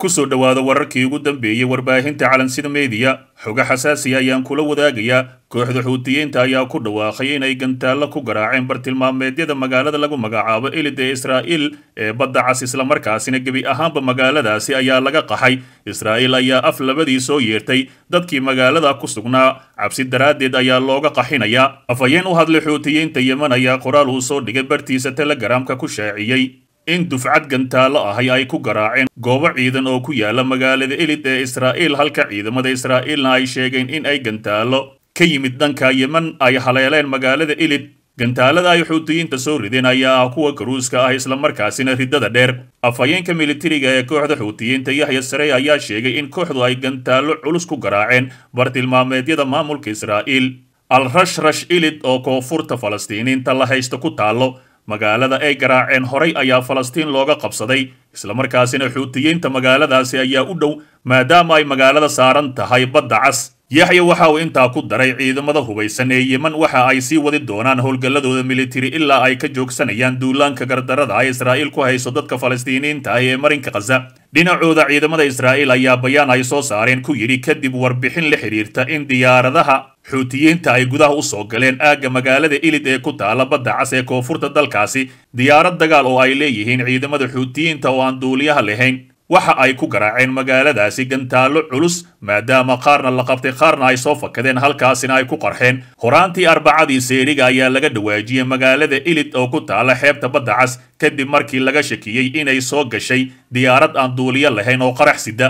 ku soo dhowaada wararkii ugu dambeeyey warbaahinta calansida meediya xoga xasaasiya ayaan kula wadaagayaa kooxda xuutiyiinta ayaa ku dhawaaqay inay gantaallo ku garaaceen bartilmaameedyada magaalada lagu magacaabo elida ee israa'iil ee badda cas islamarkaasina gebi ahaanba magaaladaasi ayaa laga qaxay israa'iil ayaa af labadii soo yeertay dadkii magaalada ku sugnaa cabsi daraaddeed ayaa looga qaxinayaa afhayeen u hadlay xuutiyiinta yemen ayaa qoraal uu soo dhigay bartiisa telegaraamka ku shaaciyey in dufcad gantaallo ahay ay ku garaaceen goobo ciidan oo ku yaalla magaalada elid ee israa'iil halka ciidamada israa'iilna ay sheegeen in ay gantaallo ka yimid dhanka yeman ay haleeleen magaalada elid gantaalada ay xuutiyiinta soo rideen ayaa ah kuwa garuuska ah islamarkaasina riddada dheer afhayeenka militariga ee kooxda xuutiyiinta yaxya sarey ayaa sheegay in kooxdu ay gantaallo culus ku garaaceen bartilmaameedyada maamulka israa'iil al rashrash ilid oo koonfurta falastiiniinta la haysta ku taallo magaalada ay garaaceen horay ayaa falastiin looga qabsaday islamarkaasina xuutiyiinta magaaladaasi ayaa u dhow maadaama ay magaalada saaran tahay badda cas yaxya waxa uu intaa ku daray ciidamada hubaysan ee yeman waxa ay sii wadi doonaan howlgalladooda militari ilaa ay ka joogsanayaan duulaanka gardarada ay israa'iil ku hayso dadka falastiiniyiinta ah ee marinka khaza dhinacooda ciidamada israa'iil ayaa bayaan ay soo saareen ku yidhi kadib warbixin la xidhiirta in diyaaradaha xuutiyiinta ay gudaha u soo galeen aagga magaalada ilid ee ku taala badda cas ee koonfurta dalkaasi diyaarad dagaal oo ay leeyihiin ciidamada xuutiyiinta oo aan duuliyaha lahayn waxa ay ku garaaceen magaaladaasi gantaallo culus maadaama qaarna la qabtay qaarna ay soo fakadeen halkaasina ay ku qarxeen horaantii arbacadii seeriga ayaa laga dhawaajiyey magaalada ilid oo ku taala xeebta badda cas kadib markii laga shakiyey inay soo gashay diyaarad aan duuliyo lahayn oo qarax sida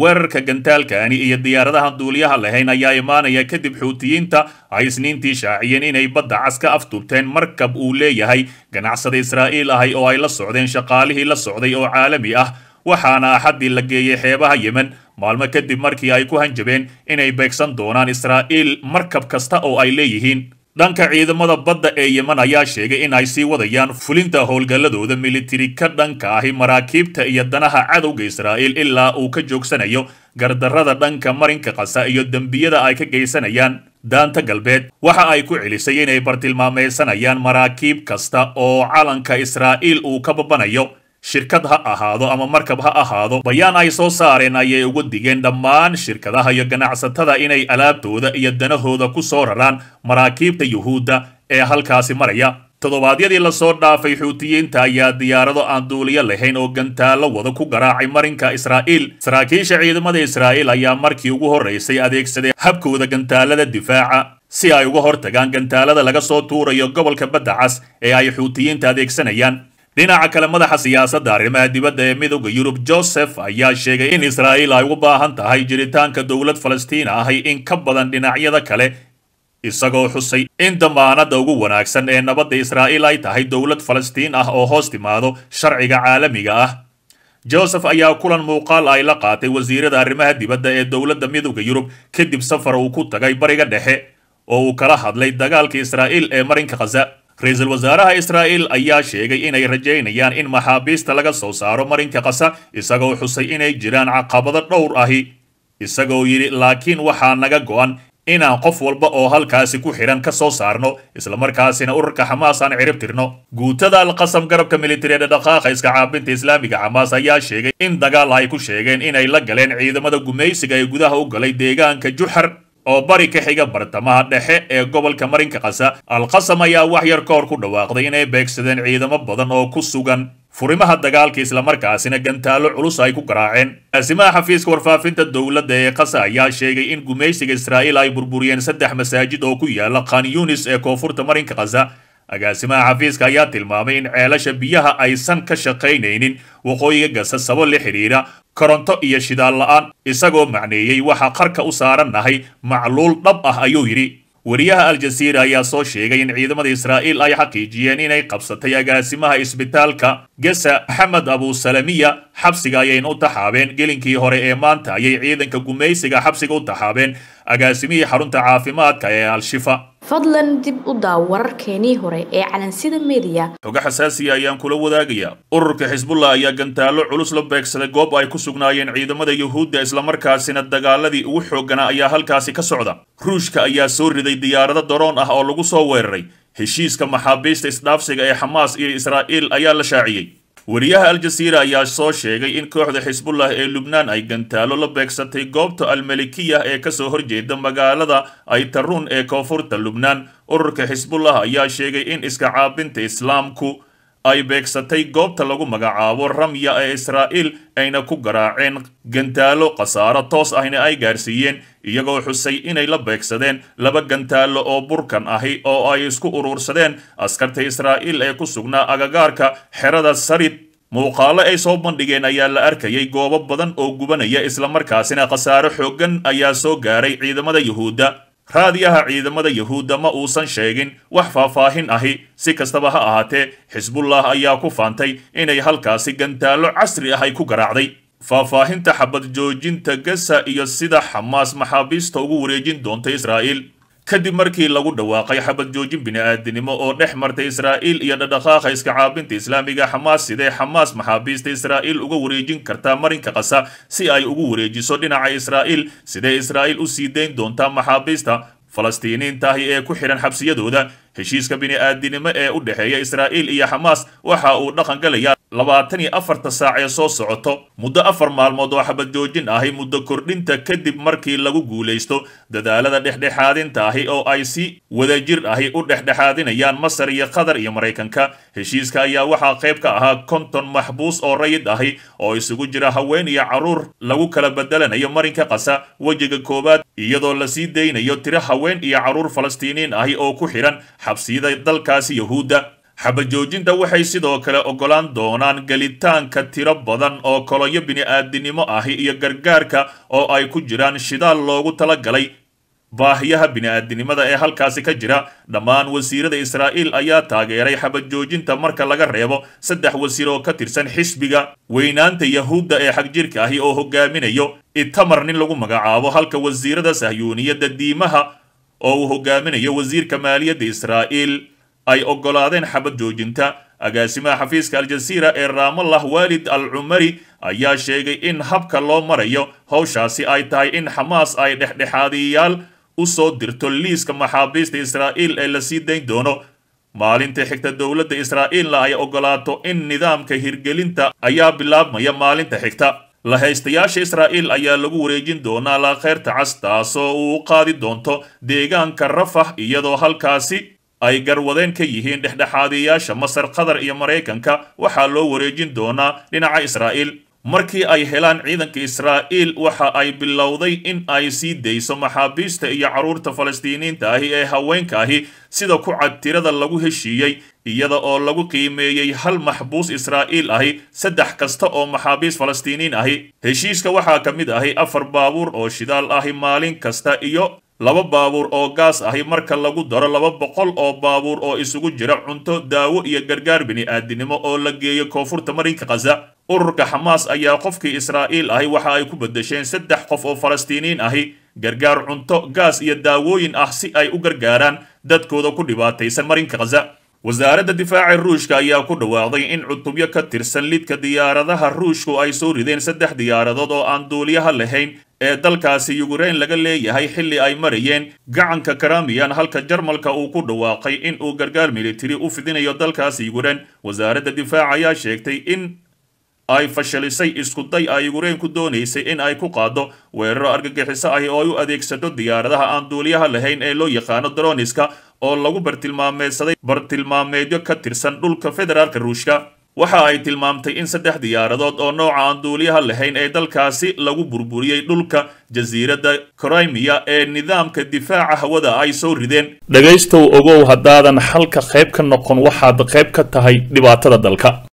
weerarka gantaalkaani iyo diyaaradahan duuliyaha lahayn ayaa imaanaya kadib xuutiyiinta ay isniintii shaaciyeen inay badda cas ka aftuubteen markab uu leeyahay ganacsada israa'iil ahay oo ay la socdeen shaqaalihii la socday oo caalami ah waxaana axaddii la geeyey xeebaha yemen maalmo kadib markii ay ku hanjabeen inay beegsan doonaan israa'iil markab kasta oo ay leeyihiin dhanka ciidamada badda ee yemen ayaa sheegay in ay sii wadayaan fulinta howlgalladooda militari ka dhanka ahi maraakiibta iyo danaha cadowga israa'iil ilaa uu ka joogsanayo gardarrada dhanka marinka qasa iyo dembiyada ay ka geysanayaan daanta galbeed waxa ay ku celisay inay bartilmaameysanayaan maraakiib kasta oo calanka israa'iil uu ka babanayo shirkad ha ahaado ama markab ha ahaado bayaan ay soo saareen ayay uga digeen dhammaan shirkadaha iyo ganacsatada inay alaabtooda iyo danahooda ku soo raraan maraakiibta yuhuudda ee halkaasi maraya toddobaadyadii lasoo dhaafay xuutiyiinta ayaa diyaarado aan duuliyo lahayn oo gantaallo wada ku garaacay marinka israa'iil saraakiisha ciidamada israa'iil ayaa markii ugu horraysay adeegsaday habkooda gantaalada difaaca si ay uga hortagaan gantaalada laga soo tuurayo gobolka badda cas ee ay xuutiyiinta adeegsanayaan dhinaca kale madaxa siyaasadda arrimaha dibadda ee midooda yurub joseph ayaa sheegay in israa'iil ay u baahan tahay jiritaanka dowlad falastiin ahy in ka badan dhinacyada kale isagoo xusay in damaanadda ugu wanaagsan ee nabadda israa'iil ay tahay dowlad falastiin ah oo hoos timaado sharciga caalamiga ah joseph ayaa kulan muuqaal ay la qaatay wasiirada arrimaha dibadda ee dowladda midowda yurub kadib safar uu ku tagay bariga dhexe oo uu kala hadlay dagaalka israa'iil ee marinka khaza ra-iisul wasaaraha israa'il ayaa sheegay inay rajaynayaan in maxaabiista laga soo saaro marinka kasa isagoo xusay inay jiraan caqabado dhowr ahi isagoo yidhi laakiin waxaa naga go'an inaan qof walba oo halkaasi ku xidhan ka soo saarno markaasina ururka xamaas aan cirib tirno guutada alqasam garabka militari ee dhaqaaqa iska caabinta islaamiga xamaas ayaa sheegay in dagaal ay ku sheegeen inay la galeen ciidamada gumaysiga ee gudaha u galay deegaanka juxar oo bari ka xiga bartamaha dhexe ee gobolka marinka qasa alqasam ayaa wax yar ka hor ku dhawaaqday inay beegsadeen ciidamo badan oo ku sugan furimaha dagaalka islamarkaasina gantaallo culus ay ku garaaceen asimaha xafiiska warfaafinta dowladda ee kasa ayaa sheegay in gumaysiga israa'iil ay burburiyeen saddex masaajid oo ku yaala khan yunis ee koonfurta marinka kasa agaasimaha xafiiska ayaa tilmaamay in ceelasha biyaha aysan ka shaqaynaynin waqooyiga gasa sabo la xidhiira koronto iyo shidaal la'aan isagoo macneeyey waxa qarka u saarannahay macluul dhab ah ayuu yidhi weriyaha al-jasiira ayaa soo sheegay in ciidamada israa'iil ay xaqiijiyeen inay qabsatay agaasimaha isbitaalka gesa maxamed abusalamiya xabsiga ayayna u taxaabeen gelinkii hore ee maanta ayay ciidanka gumaysiga xabsiga u taxaabeen agaasimihii xarunta caafimaadka ee al-shifa fadlan dib u daaw wararkeenii hore ee calansida mediya xoga xasaasiya ayaan kula wadaagayaa ururka xisbullah ayaa gantaallo culus la beegsaday goob ay ku sugnaayeen ciidamada yuhuudda islamarkaasina dagaaladii ugu xooggana ayaa halkaasi ka socda ruushka ayaa soo riday diyaarado daroon ah oo lagu soo weeraray heshiiska maxaabiista isdhaafsiga ee xamaas iyo israa'iil ayaa la shaaciyey wariyaha aljasiira ayaa soo sheegay in kooxda xisbullah ee lubnaan ay gantaalo la beegsatay goobta almalikiya ee kasoo horjeeda magaalada aytaruun ee koonfurta lubnaan ururka xisbullah ayaa sheegay in iska caabinta islaamku ay beegsatay goobta lagu magacaabo ramya ee israa'iil ayna ku garaaceen gantaallo khasaaro toos ahna ay gaarsiiyeen iyagoo xusay inay la beegsadeen laba gantaallo oo burkan ahi oo ay isku uruursadeen askarta israa'iil ee ku sugnaa agagaarka xerada sarid muuqaalo ay soo bandhigeen ayaa la arkayay goobo badan oo gubanaya islamarkaasina khasaaro xooggan ayaa soo gaaray ciidamada yuhuudda raadiyaha ciidamada yahuudda ma uusan sheegin wax faahfaahin ahi si kastaba ha ahaatee xisbullah ayaa ku faantay inay halkaasi gantaallo casri ahay ku garaacday faahfaahinta xabad joojinta gasa iyo sida xamaas maxaabiista ugu wareejin doonta israa'iil kadib markii lagu dhawaaqay xabad joojin bini-aadinimo oo dhex martay israa'iil iyo dhadhaqaaqa iska caabinta islaamiga xamaas sidee xamaas maxaabiista israa'iil uga wareejin kartaa marinka qasa si ay ugu wareejiso dhinaca israa'iil sidee israa'iil u sii dayn doontaa maxaabiista falastiiniintaahi ee ku xidhan xabsiyadooda heshiiska bini-aadinimo ee u dhexeeya israa'iil iyo xamaas waxa uu dhaqan galayaa labaatan iyo afarta saac ee soo socoto muddo afar maalmood oo xabad joojin ahi muddo kordhinta kadib markii lagu guulaysto dadaalada dhexdhexaadinta ahi oo ay si wadajir ahi u dhexdhexaadinayaan masar iyo qatar iyo maraykanka heshiiska ayaa waxaa qayb ka ahaa konton maxbuus oo rayid ahi oo isugu jira haween iyo carruur lagu kala bedelanayo marinka qasa wejiga koowaad iyadoo la sii daynayo tiro haween iyo caruur falastiiniin ahi oo ku xidhan xabsiyada dalkaasi yahuudda xabajoojinta waxay sidoo kale ogolaan doonaan gelitaanka tiro badan oo koloyo bini'aadinimo ahi iyo gargaarka oo ay ku jiraan shidaal loogu talagalay baahiyaha bini'aadinimada ee halkaasi ka jira dhammaan wasiirada israa'iil ayaa taageeray xabajoojinta marka laga reebo saddex wasiir oo ka tirsan xisbiga weynaanta yahuudda ee xagjirka ahi oo hogaaminayo itamar nin lagu magacaabo halka wasiirada sahyuuniyadda diimaha oo uu hogaaminayo wasiirka maaliyadda israa'iil ay ogolaadeen xabad joojinta agaasimaha xafiiska aljaziira ee raamallah waalid al cumari ayaa sheegay in habka loo marayo howshaasi ay tahay in xamaas ay dhexdhexaadiyayaal u soo dirto liiska maxaabiista israa'iil ee lasii dayn doono maalinta xigta dowladda israa'iilna ay ogolaato in nidaamka hirgelinta ayaa bilaabmaya maalinta xigta la haystayaasha israa'iil ayaa lagu wareejin doonaa laakheyrta cas taasoo uu u qaadi doonto deegaanka rafax iyadoo halkaasi ay garwadeen ka yihiin dhexdhexaadiyayaasha masar qatar iyo maraykanka waxaa loo wareejin doonaa dhinaca israa'iil markii ay helaan ciidanka israa'iil waxa ay bilowday in ay sii dayso maxaabiista iyo carruurta falastiiniinta ahi ee haweenka ahi sida ku cad tirada lagu heshiiyey iyada oo lagu qiimeeyey hal maxbuus israa'iil ahi saddex kasta oo maxaabiis falastiiniin ahi heshiiska waxaa ka mid ahi afar baabuur oo shidaal ahi maalin kasta iyo laba baabuur oo gaas ahi marka lagu daro laba boqol oo baabuur oo isugu jira cunto daawo iyo gargaar bini'aadinimo oo la geeyo koonfurta marinka khaza ururka xamaas ayaa qofkii israa'iil ahi waxa ay ku beddesheen saddex qof oo falastiiniin ahi gargaar cunto gaas iyo daawooyin ah si ay u gargaaraan dadkooda ku dhibaataysan marinka khaza wasaaradda difaaca ruushka ayaa ku dhawaaqday in cutubyo ka tirsan lidka diyaaradaha ruushku ay soo rideen saddex diyaaradood oo aan duuliyaha lahayn ee dalkaasi yukrain laga leeyahay xilli ay marayeen gacanka karamiyan halka jarmalka uu ku dhawaaqay in uu gargaar militari u fidinayo dalkaasi yukrain wasaaradda difaac ayaa sheegtay in ay fashalisay iskuday ay yukrain ku doonaysay in ay ku qaado weeraro argagixiso ah oo ay u adeegsato diyaaradaha aan duuliyaha lahayn ee loo yaqaano droniska oo lagu bartilmaameedsaday bartilmaameedyo ka tirsan dhulka federaalka ruushka waxa ay tilmaamtay in saddex diyaaradood oo nooca aan duuliyaha lahayn ee dalkaasi lagu burburiyey dhulka jasiiradda krimiya ee nidaamka difaaca hawada ay soo rideen dhegaystow ogow haddaadan xalka qayb ka noqon waxaad qayb ka tahay dhibaatada dalka